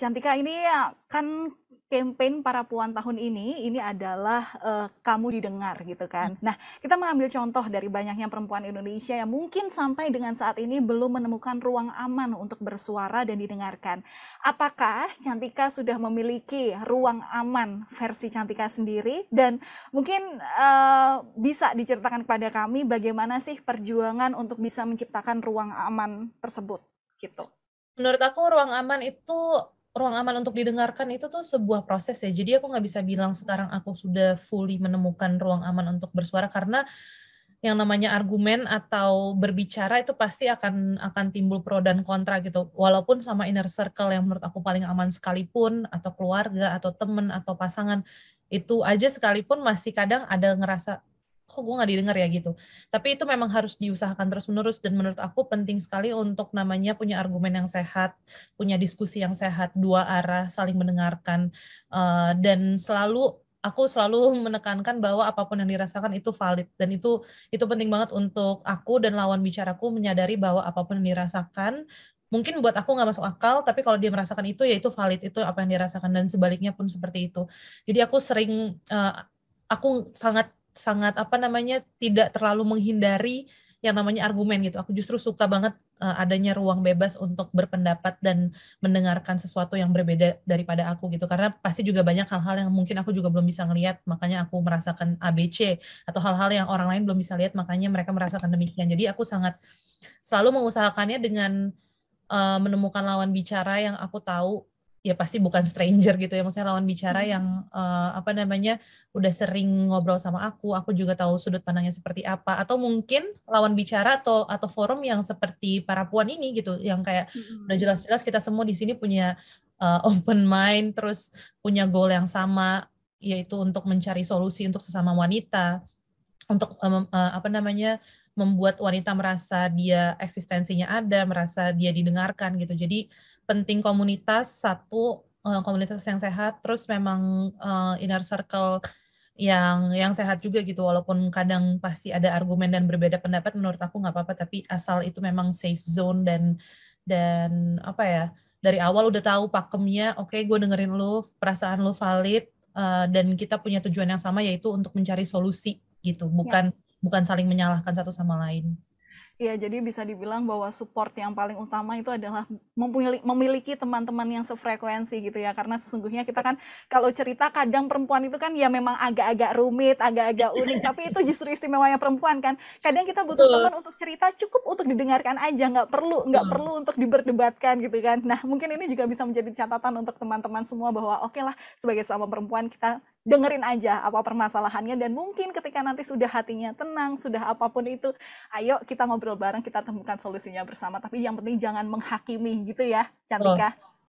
Cantika ini ya, kan kampanye para puan tahun ini ini adalah uh, kamu didengar gitu kan. Nah, kita mengambil contoh dari banyaknya perempuan Indonesia yang mungkin sampai dengan saat ini belum menemukan ruang aman untuk bersuara dan didengarkan. Apakah Cantika sudah memiliki ruang aman versi Cantika sendiri dan mungkin uh, bisa diceritakan kepada kami bagaimana sih perjuangan untuk bisa menciptakan ruang aman tersebut gitu. Menurut aku ruang aman itu ruang aman untuk didengarkan itu tuh sebuah proses ya. Jadi aku nggak bisa bilang sekarang aku sudah fully menemukan ruang aman untuk bersuara karena yang namanya argumen atau berbicara itu pasti akan akan timbul pro dan kontra gitu. Walaupun sama inner circle yang menurut aku paling aman sekalipun atau keluarga atau temen atau pasangan itu aja sekalipun masih kadang ada ngerasa kok gue nggak didengar ya gitu. Tapi itu memang harus diusahakan terus-menerus dan menurut aku penting sekali untuk namanya punya argumen yang sehat, punya diskusi yang sehat, dua arah, saling mendengarkan eh, dan selalu aku selalu menekankan bahwa apapun yang dirasakan itu valid dan itu itu penting banget untuk aku dan lawan bicaraku menyadari bahwa apapun yang dirasakan mungkin buat aku nggak masuk akal tapi kalau dia merasakan itu ya itu valid itu apa yang dirasakan dan sebaliknya pun seperti itu jadi aku sering eh, aku sangat sangat apa namanya tidak terlalu menghindari yang namanya argumen gitu. Aku justru suka banget eh, adanya ruang bebas untuk berpendapat dan mendengarkan sesuatu yang berbeda daripada aku gitu. Karena pasti juga banyak hal-hal yang mungkin aku juga belum bisa ngelihat, makanya aku merasakan ABC atau hal-hal yang orang lain belum bisa lihat, makanya mereka merasakan demikian. Jadi aku sangat selalu mengusahakannya dengan eh, menemukan lawan bicara yang aku tahu ya pasti bukan stranger gitu ya maksudnya lawan bicara hmm. yang uh, apa namanya udah sering ngobrol sama aku aku juga tahu sudut pandangnya seperti apa atau mungkin lawan bicara atau atau forum yang seperti para puan ini gitu yang kayak mm-hmm. udah jelas-jelas kita semua di sini punya uh, open mind terus punya goal yang sama yaitu untuk mencari solusi untuk sesama wanita untuk um, uh, apa namanya membuat wanita merasa dia eksistensinya ada, merasa dia didengarkan gitu. Jadi penting komunitas satu uh, komunitas yang sehat, terus memang uh, inner circle yang yang sehat juga gitu walaupun kadang pasti ada argumen dan berbeda pendapat menurut aku nggak apa-apa tapi asal itu memang safe zone dan dan apa ya dari awal udah tahu pakemnya oke okay, gue dengerin lu perasaan lu valid uh, dan kita punya tujuan yang sama yaitu untuk mencari solusi gitu iya. bukan ya. bukan saling menyalahkan satu sama lain Iya, jadi bisa dibilang bahwa support yang paling utama itu adalah memiliki teman-teman yang sefrekuensi gitu ya. Karena sesungguhnya kita kan kalau cerita kadang perempuan itu kan ya memang agak-agak rumit, agak-agak unik. tapi itu justru istimewanya perempuan kan. Kadang kita butuh Betul. teman untuk cerita cukup untuk didengarkan aja, nggak perlu nggak hmm. perlu untuk diberdebatkan gitu kan. Nah mungkin ini juga bisa menjadi catatan untuk teman-teman semua bahwa oke okay lah sebagai sama perempuan kita dengerin aja apa permasalahannya dan mungkin ketika nanti sudah hatinya tenang, sudah apapun itu, ayo kita ngobrol bareng, kita temukan solusinya bersama. Tapi yang penting jangan menghakimi gitu ya, Cantika. Oh.